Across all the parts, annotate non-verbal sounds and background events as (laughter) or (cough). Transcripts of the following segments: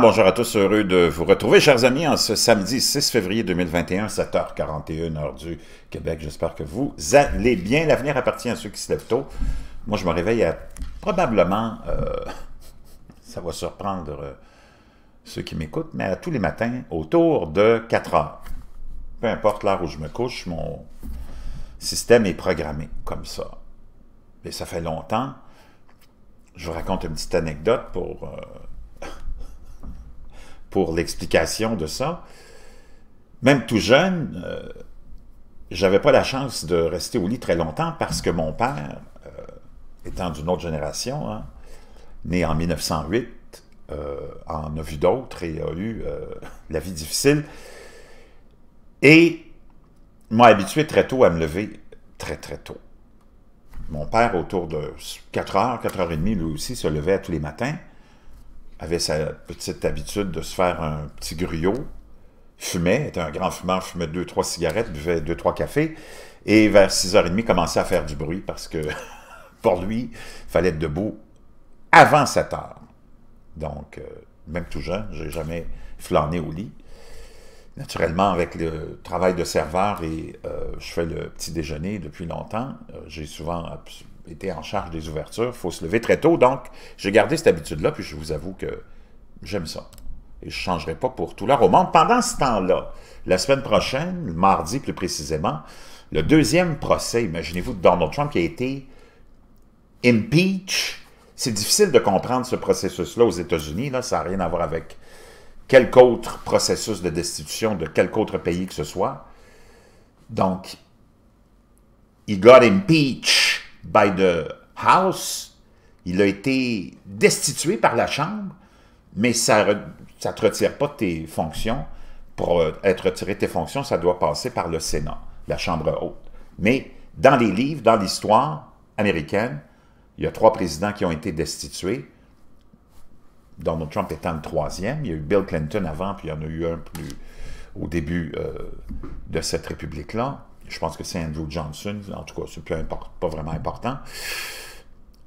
bonjour à tous, heureux de vous retrouver, chers amis, en ce samedi 6 février 2021, 7h41, heure du Québec. J'espère que vous allez bien. L'avenir appartient à ceux qui se lèvent tôt. Moi, je me réveille probablement, euh, (laughs) ça va surprendre euh, ceux qui m'écoutent, mais à tous les matins, autour de 4 h Peu importe l'heure où je me couche, mon système est programmé comme ça. Mais ça fait longtemps. Je vous raconte une petite anecdote pour... Euh, pour l'explication de ça. Même tout jeune, euh, j'avais pas la chance de rester au lit très longtemps parce que mon père, euh, étant d'une autre génération, hein, né en 1908, euh, en a vu d'autres et a eu (laughs) la vie difficile. Et m'a habitué très tôt à me lever très très tôt. Mon père, autour de 4h, 4h30, lui aussi, se levait tous les matins avait sa petite habitude de se faire un petit gruau, fumait, était un grand fumeur, fumait deux, trois cigarettes, buvait deux, trois cafés, et vers 6h30 commençait à faire du bruit parce que (laughs) pour lui, il fallait être debout avant 7 h Donc, euh, même tout jeune, j'ai jamais flâné au lit. Naturellement, avec le travail de serveur et euh, je fais le petit déjeuner depuis longtemps, euh, j'ai souvent était en charge des ouvertures. Il faut se lever très tôt. Donc, j'ai gardé cette habitude-là, puis je vous avoue que j'aime ça. Et je ne changerai pas pour tout l'heure au monde. Pendant ce temps-là, la semaine prochaine, mardi plus précisément, le deuxième procès, imaginez-vous, de Donald Trump qui a été impeach. C'est difficile de comprendre ce processus-là aux États-Unis. Là, ça n'a rien à voir avec quelque autre processus de destitution de quelque autre pays que ce soit. Donc, il got impeached by the House. Il a été destitué par la Chambre, mais ça ne te retire pas tes fonctions. Pour euh, être retiré de tes fonctions, ça doit passer par le Sénat, la Chambre haute. Mais dans les livres, dans l'histoire américaine, il y a trois présidents qui ont été destitués. Donald Trump étant le troisième. Il y a eu Bill Clinton avant, puis il y en a eu un plus au début euh, de cette République-là je pense que c'est Andrew Johnson, en tout cas, c'est pas vraiment important.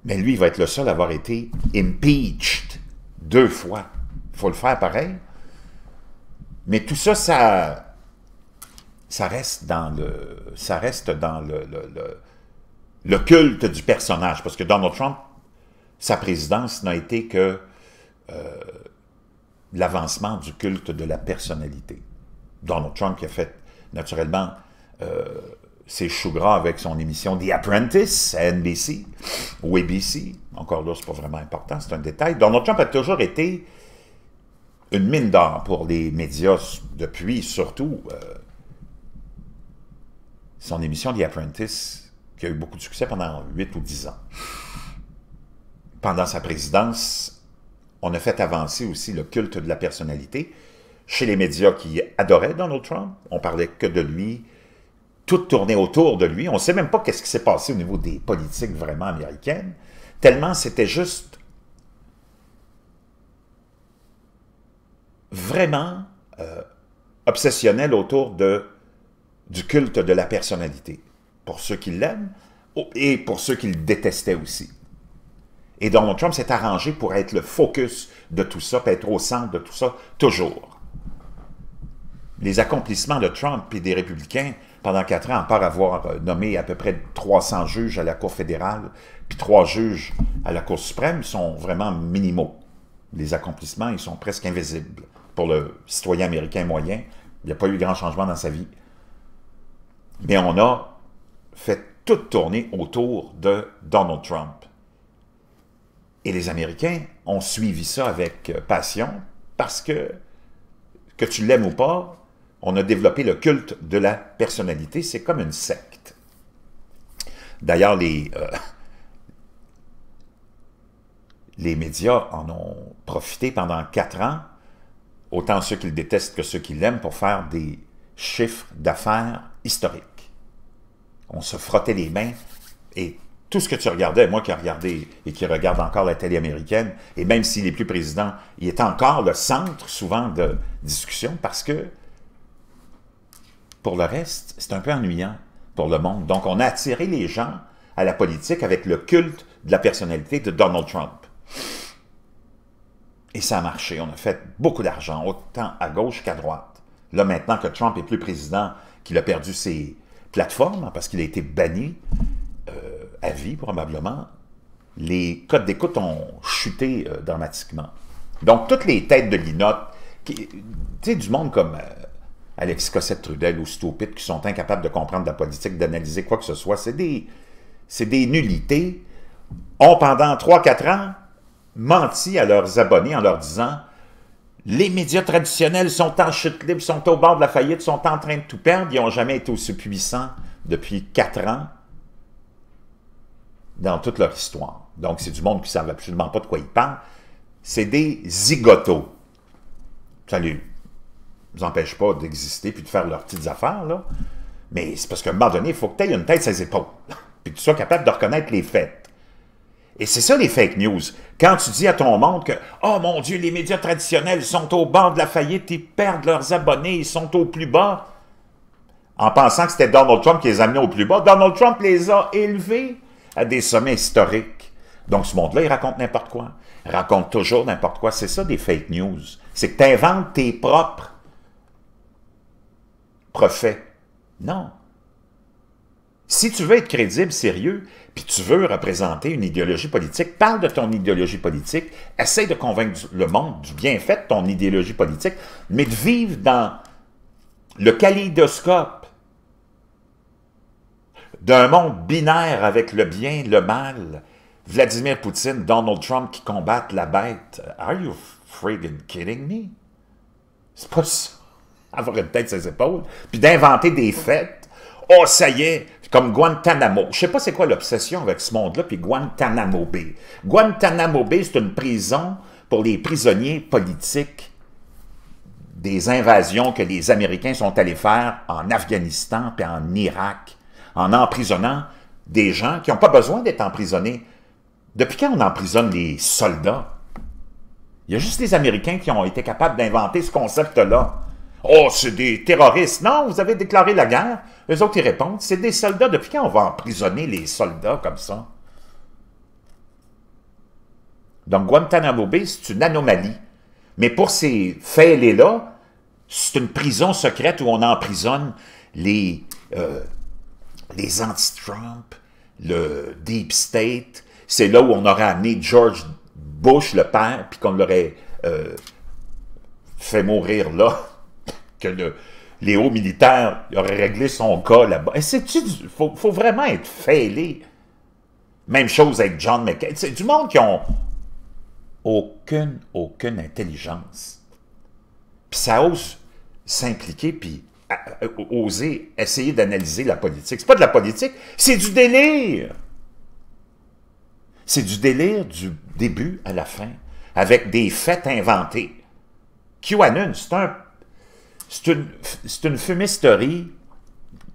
Mais lui, il va être le seul à avoir été impeached deux fois. Il faut le faire pareil. Mais tout ça, ça, ça reste dans le, ça reste dans le, le, culte du personnage. Parce que Donald Trump, sa présidence n'a été que euh, l'avancement du culte de la personnalité. Donald Trump qui a fait naturellement euh, c'est gras avec son émission The Apprentice à NBC ou ABC. Encore là, n'est pas vraiment important, c'est un détail. Donald Trump a toujours été une mine d'or pour les médias depuis, surtout euh, son émission The Apprentice, qui a eu beaucoup de succès pendant 8 ou 10 ans. Pendant sa présidence, on a fait avancer aussi le culte de la personnalité chez les médias qui adoraient Donald Trump. On parlait que de lui, tout tournait autour de lui. On ne sait même pas qu'est-ce qui s'est passé au niveau des politiques vraiment américaines, tellement c'était juste vraiment euh, obsessionnel autour de, du culte de la personnalité, pour ceux qui l'aiment et pour ceux qui le détestaient aussi. Et Donald Trump s'est arrangé pour être le focus de tout ça, pour être au centre de tout ça, toujours les accomplissements de Trump et des républicains pendant quatre ans, par part avoir euh, nommé à peu près 300 juges à la Cour fédérale, puis trois juges à la Cour suprême, sont vraiment minimaux. Les accomplissements, ils sont presque invisibles. Pour le citoyen américain moyen, il n'y a pas eu grand changement dans sa vie. Mais on a fait toute tourner autour de Donald Trump. Et les Américains ont suivi ça avec euh, passion parce que, que tu l'aimes ou pas, on a développé le culte de la personnalité. C'est comme une secte. D'ailleurs, les, euh, les médias en ont profité pendant quatre ans, autant ceux qu'ils détestent que ceux qu'ils aiment, pour faire des chiffres d'affaires historiques. On se frottait les mains et tout ce que tu regardais, moi qui regardais regardé et qui regarde encore la télé américaine, et même s'il n'est plus président, il est encore le centre souvent de discussion parce que pour le reste, c'est un peu ennuyant pour le monde. Donc, on a attiré les gens à la politique avec le culte de la personnalité de Donald Trump. Et ça a marché. On a fait beaucoup d'argent, autant à gauche qu'à droite. Là, maintenant que Trump est plus président, qu'il a perdu ses plateformes hein, parce qu'il a été banni euh, à vie, probablement, les codes d'écoute ont chuté euh, dramatiquement. Donc, toutes les têtes de linotte, tu sais, du monde comme euh, Alexis Cossette-Trudel ou Stupid qui sont incapables de comprendre la politique, d'analyser quoi que ce soit. C'est des, des nullités. Ont pendant 3-4 ans menti à leurs abonnés en leur disant les médias traditionnels sont en chute libre, sont au bord de la faillite, sont en train de tout perdre. Ils n'ont jamais été aussi puissants depuis quatre ans dans toute leur histoire. Donc, c'est du monde qui ne savent absolument pas de quoi ils parlent. C'est des zigotos. Salut nous empêche pas d'exister puis de faire leurs petites affaires, là. Mais c'est parce qu'à un moment donné, il faut que tu aies une tête sur les épaules. (laughs) puis que tu sois capable de reconnaître les faits. Et c'est ça les fake news. Quand tu dis à ton monde que « Oh mon Dieu, les médias traditionnels sont au bord de la faillite, ils perdent leurs abonnés, ils sont au plus bas. » En pensant que c'était Donald Trump qui les amenait au plus bas, Donald Trump les a élevés à des sommets historiques. Donc ce monde-là, il raconte n'importe quoi. Il raconte toujours n'importe quoi. C'est ça des fake news. C'est que tu inventes tes propres non. Si tu veux être crédible, sérieux, puis tu veux représenter une idéologie politique, parle de ton idéologie politique, essaie de convaincre le monde du bien de ton idéologie politique, mais de vivre dans le kaléidoscope d'un monde binaire avec le bien, le mal, Vladimir Poutine, Donald Trump qui combattent la bête. Are you friggin' kidding me? C'est pas avoir une tête ses épaules, puis d'inventer des fêtes. Oh, ça y est, comme Guantanamo. Je ne sais pas c'est quoi l'obsession avec ce monde-là, puis Guantanamo Bay. Guantanamo Bay, c'est une prison pour les prisonniers politiques des invasions que les Américains sont allés faire en Afghanistan puis en Irak, en emprisonnant des gens qui n'ont pas besoin d'être emprisonnés. Depuis quand on emprisonne les soldats? Il y a juste les Américains qui ont été capables d'inventer ce concept-là. Oh, c'est des terroristes. Non, vous avez déclaré la guerre. Les autres, ils répondent, c'est des soldats. Depuis quand on va emprisonner les soldats comme ça? Donc, Guantanamo Bay, c'est une anomalie. Mais pour ces faits-là, c'est une prison secrète où on emprisonne euh, les, anti-Trump, le Deep State. C'est là où on aurait amené George Bush, le père, puis qu'on l'aurait euh, fait mourir là que les hauts militaires auraient réglé son cas là-bas. Il faut, faut, vraiment être fêlé. Même chose avec John McCain. C'est du monde qui ont aucune, aucune intelligence. Puis ça ose s'impliquer, puis oser essayer d'analyser la politique. C'est pas de la politique, c'est du délire. C'est du délire du début à la fin, avec des faits inventés. QAnon, c'est un c'est une, fumisterie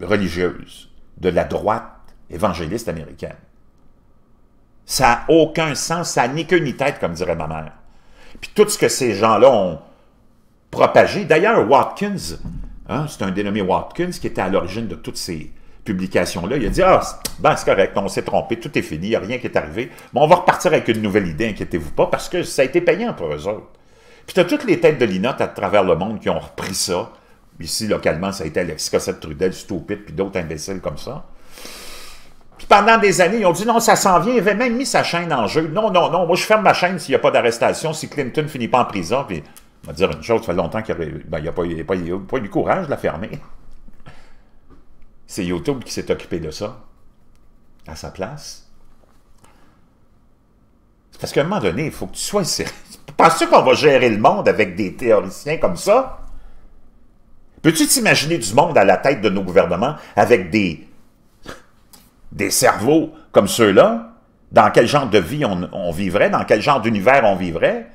religieuse de la droite évangéliste américaine. Ça n'a aucun sens, ça n'a ni queue ni tête, comme dirait ma mère. Puis tout ce que ces gens-là ont propagé, d'ailleurs, Watkins, hein, c'est un dénommé Watkins qui était à l'origine de toutes ces publications-là, il a dit « Ah, ben, c'est correct, on s'est trompé, tout est fini, il a rien qui est arrivé, mais on va repartir avec une nouvelle idée, inquiétez-vous pas, parce que ça a été payant pour eux autres. » Puis tu as toutes les têtes de Linotte à travers le monde qui ont repris ça. Ici, localement, ça a été Alexis Cossette Trudel, Stupid, puis d'autres imbéciles comme ça. Puis pendant des années, ils ont dit non, ça s'en vient. Ils avait même mis sa chaîne en jeu. Non, non, non, moi je ferme ma chaîne s'il n'y a pas d'arrestation, si Clinton finit pas en prison. Puis, on va dire une chose, ça fait longtemps qu'il n'y ben, a, pas, a pas eu le courage de la fermer. C'est YouTube qui s'est occupé de ça, à sa place. Parce qu'à un moment donné, il faut que tu sois sérieux. (laughs) Penses-tu qu'on va gérer le monde avec des théoriciens comme ça? Peux-tu t'imaginer du monde à la tête de nos gouvernements avec des, des cerveaux comme ceux-là? Dans quel genre de vie on, on vivrait? Dans quel genre d'univers on vivrait?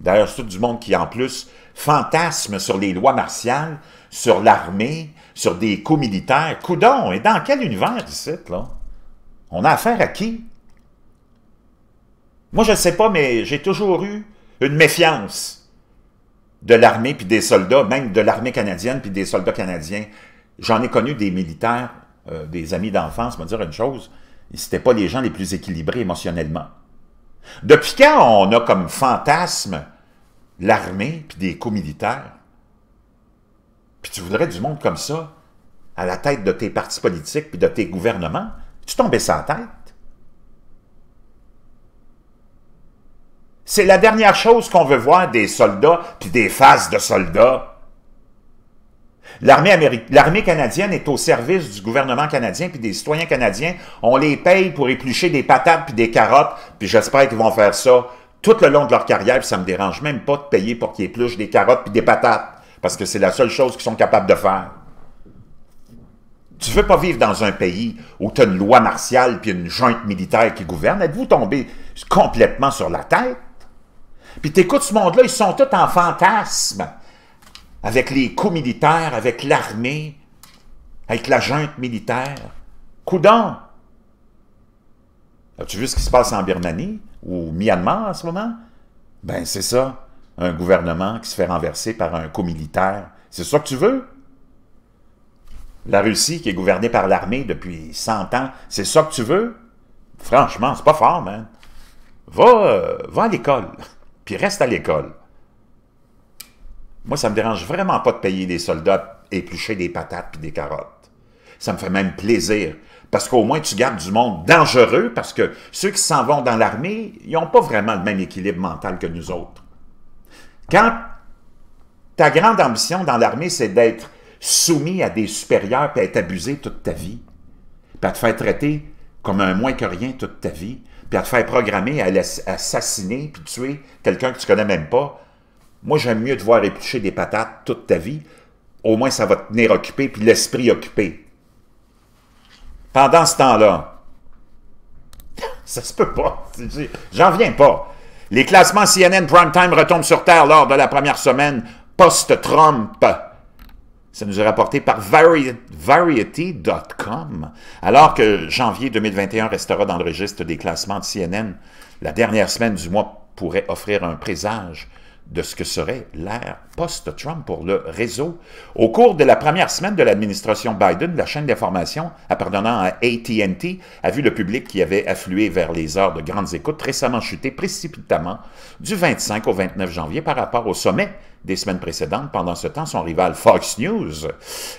D'ailleurs, c'est tout du monde qui, en plus, fantasme sur les lois martiales, sur l'armée, sur des coups militaires. Coudon, et dans quel univers ici, là? On a affaire à qui? Moi, je ne sais pas, mais j'ai toujours eu une méfiance de l'armée puis des soldats, même de l'armée canadienne puis des soldats canadiens. J'en ai connu des militaires, euh, des amis d'enfance, me dire une chose, Ils n'étaient pas les gens les plus équilibrés émotionnellement. Depuis quand on a comme fantasme l'armée puis des co militaires. Puis tu voudrais du monde comme ça à la tête de tes partis politiques puis de tes gouvernements. Tu tombais sans tête. C'est la dernière chose qu'on veut voir des soldats puis des faces de soldats. L'armée canadienne est au service du gouvernement canadien puis des citoyens canadiens. On les paye pour éplucher des patates puis des carottes, puis j'espère qu'ils vont faire ça tout le long de leur carrière, puis ça me dérange même pas de payer pour qu'ils épluchent des carottes puis des patates, parce que c'est la seule chose qu'ils sont capables de faire. Tu veux pas vivre dans un pays où tu as une loi martiale puis une junte militaire qui gouverne. Êtes-vous tombé complètement sur la tête? Puis t'écoutes ce monde-là, ils sont tous en fantasme avec les coups militaires, avec l'armée, avec la junte militaire. Coudon! As-tu vu ce qui se passe en Birmanie? ou Myanmar en ce moment, ben c'est ça, un gouvernement qui se fait renverser par un coup militaire. C'est ça que tu veux? La Russie qui est gouvernée par l'armée depuis 100 ans, c'est ça que tu veux? Franchement, c'est pas fort, man. Va, euh, va à l'école, (laughs) puis reste à l'école. Moi, ça me dérange vraiment pas de payer des soldats éplucher des patates puis des carottes. Ça me fait même plaisir parce qu'au moins, tu gardes du monde dangereux, parce que ceux qui s'en vont dans l'armée, ils n'ont pas vraiment le même équilibre mental que nous autres. Quand ta grande ambition dans l'armée, c'est d'être soumis à des supérieurs puis à être abusé toute ta vie, puis à te faire traiter comme un moins que rien toute ta vie, puis à te faire programmer, à assassiner, puis tuer quelqu'un que tu connais même pas. Moi, j'aime mieux te voir éplucher des patates toute ta vie. Au moins, ça va te tenir occupé, puis l'esprit occupé pendant ce temps-là. Ça se peut pas. J'en viens pas. Les classements CNN Primetime retombent sur Terre lors de la première semaine post-Trump. Ça nous est rapporté par Variety.com. Alors que janvier 2021 restera dans le registre des classements de CNN, la dernière semaine du mois pourrait offrir un présage de ce que serait l'ère post-Trump pour le réseau. Au cours de la première semaine de l'administration Biden, la chaîne d'information appartenant à AT&T a vu le public qui avait afflué vers les heures de grandes écoutes récemment chuter précipitamment du 25 au 29 janvier par rapport au sommet des semaines précédentes. Pendant ce temps, son rival Fox News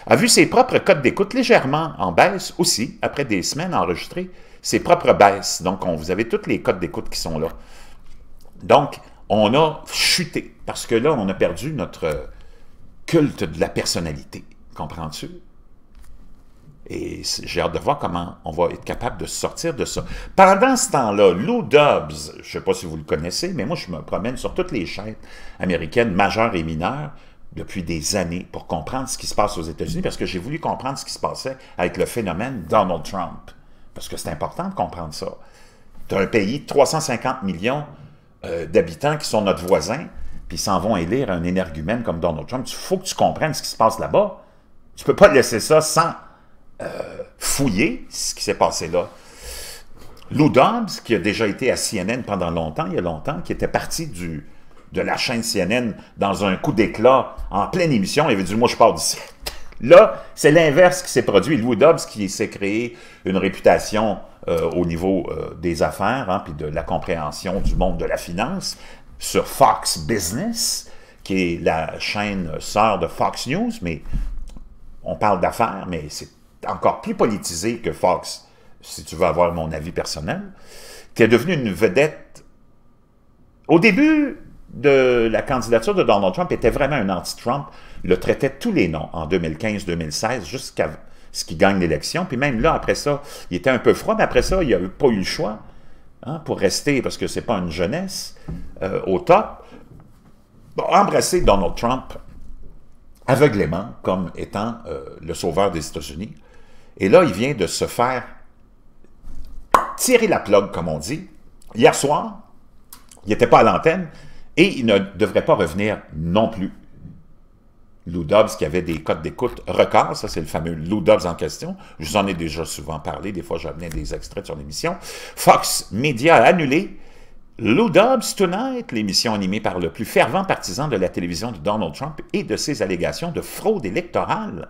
a vu ses propres codes d'écoute légèrement en baisse aussi après des semaines enregistrées ses propres baisses. Donc, vous avez toutes les codes d'écoute qui sont là. Donc, on a chuté. Parce que là, on a perdu notre culte de la personnalité. Comprends-tu? Et j'ai hâte de voir comment on va être capable de sortir de ça. Pendant ce temps-là, Lou Dobbs, je ne sais pas si vous le connaissez, mais moi, je me promène sur toutes les chaînes américaines, majeures et mineures, depuis des années pour comprendre ce qui se passe aux États-Unis, parce que j'ai voulu comprendre ce qui se passait avec le phénomène Donald Trump. Parce que c'est important de comprendre ça. Tu as un pays de 350 millions euh, d'habitants qui sont notre voisin, puis s'en vont élire un énergumène comme Donald Trump. Il faut que tu comprennes ce qui se passe là-bas. Tu peux pas laisser ça sans euh, fouiller ce qui s'est passé là. Lou Dobbs, qui a déjà été à CNN pendant longtemps, il y a longtemps, qui était parti du, de la chaîne CNN dans un coup d'éclat en pleine émission, il avait dit « moi je pars d'ici ». Là, c'est l'inverse qui s'est produit. Lou Dobbs qui s'est créé une réputation euh, au niveau euh, des affaires, hein, puis de la compréhension du monde de la finance, sur Fox Business, qui est la chaîne sœur de Fox News, mais on parle d'affaires, mais c'est encore plus politisé que Fox, si tu veux avoir mon avis personnel, qui est devenu une vedette. Au début de la candidature de Donald Trump, était vraiment un anti-Trump, le traitait tous les noms en 2015-2016 jusqu'à ce qui gagne l'élection. Puis même là, après ça, il était un peu froid, mais après ça, il n'a pas eu le choix hein, pour rester, parce que ce n'est pas une jeunesse euh, au top. embrasser Donald Trump aveuglément comme étant euh, le sauveur des États-Unis. Et là, il vient de se faire tirer la plug, comme on dit. Hier soir, il n'était pas à l'antenne et il ne devrait pas revenir non plus. Lou Dobbs qui avait des codes d'écoute records, ça c'est le fameux Lou Dobbs en question, je vous en ai déjà souvent parlé, des fois j'amenais des extraits sur l'émission. Fox Media a annulé Lou Dobbs Tonight, l'émission animée par le plus fervent partisan de la télévision de Donald Trump et de ses allégations de fraude électorale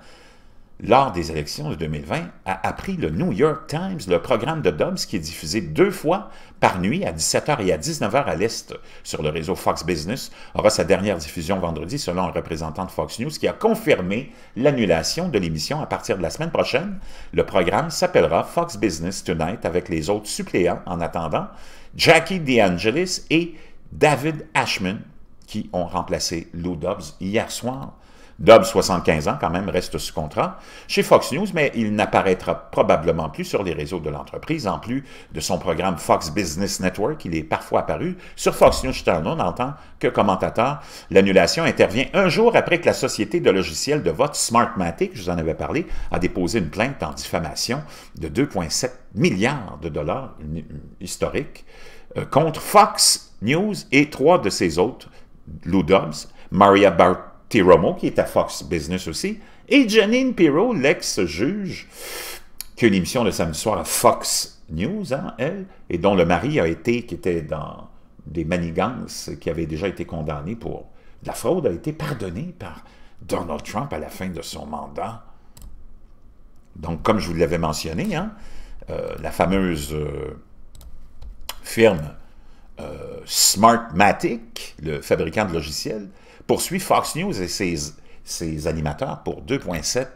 lors des élections de 2020, a appris le New York Times le programme de Dobbs qui est diffusé deux fois par nuit à 17h et à 19h à l'Est sur le réseau Fox Business aura sa dernière diffusion vendredi selon un représentant de Fox News qui a confirmé l'annulation de l'émission à partir de la semaine prochaine. Le programme s'appellera Fox Business Tonight avec les autres suppléants en attendant Jackie DeAngelis et David Ashman qui ont remplacé Lou Dobbs hier soir. Dobbs, 75 ans, quand même, reste sous contrat chez Fox News, mais il n'apparaîtra probablement plus sur les réseaux de l'entreprise. En plus de son programme Fox Business Network, il est parfois apparu sur Fox News Channel en tant que commentateur. L'annulation intervient un jour après que la société de logiciels de vote Smartmatic, je vous en avais parlé, a déposé une plainte en diffamation de 2,7 milliards de dollars historiques euh, contre Fox News et trois de ses autres, Lou Dobbs, Maria Bart T. Romo, qui est à Fox Business aussi, et Janine Pirro, l'ex-juge, qui a une émission le samedi soir à Fox News, hein, elle, et dont le mari a été, qui était dans des manigances, qui avait déjà été condamné pour de la fraude, a été pardonné par Donald Trump à la fin de son mandat. Donc, comme je vous l'avais mentionné, hein, euh, la fameuse euh, firme euh, Smartmatic, le fabricant de logiciels, poursuit Fox News et ses, animateurs pour 2,7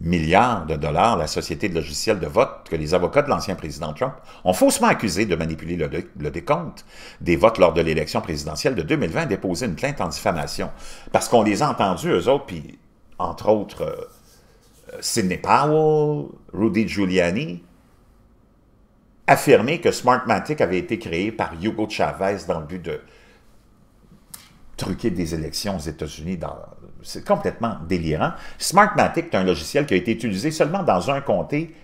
milliards de dollars, la société de logiciels de vote que les avocats de l'ancien président Trump ont faussement accusé de manipuler le, décompte des votes lors de l'élection présidentielle de 2020 déposer une plainte en diffamation. Parce qu'on les a entendus, eux autres, puis entre autres euh, Sidney Powell, Rudy Giuliani, affirmer que Smartmatic avait été créé par Hugo Chavez dans le but de truquer des élections aux États-Unis. Dans... C'est complètement délirant. Smartmatic est un logiciel qui a été utilisé seulement dans un comté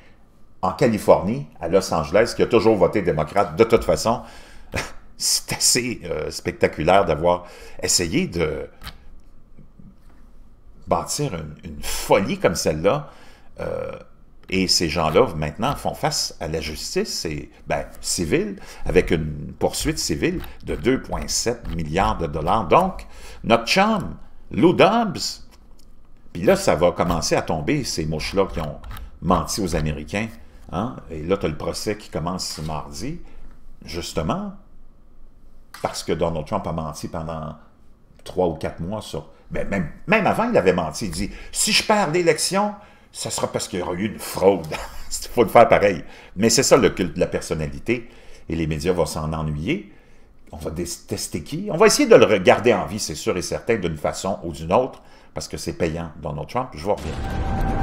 en Californie, à Los Angeles, qui a toujours voté démocrate. De toute façon, (laughs) c'est assez euh, spectaculaire d'avoir essayé de bâtir une, folie comme celle-là euh, et ces gens-là, maintenant, font face à la justice et, ben, civile, avec une poursuite civile de 2,7 milliards de dollars. Donc, notre chum, Lou Dobbs, puis là, ça va commencer à tomber, ces mouches-là qui ont menti aux Américains. Hein. Et là, tu as le procès qui commence ce mardi, justement, parce que Donald Trump a menti pendant trois ou quatre mois sur... Ben, même, même avant, il avait menti. Il dit, si je perds l'élection, ça sera parce qu'il y aura eu une fraude. Il (laughs) faut le faire pareil. Mais c'est ça le culte de la personnalité. Et les médias vont s'en ennuyer. On va tester qui? On va essayer de le regarder en vie, c'est sûr et certain, d'une façon ou d'une autre, parce que c'est payant, Donald Trump. Je vous reviens.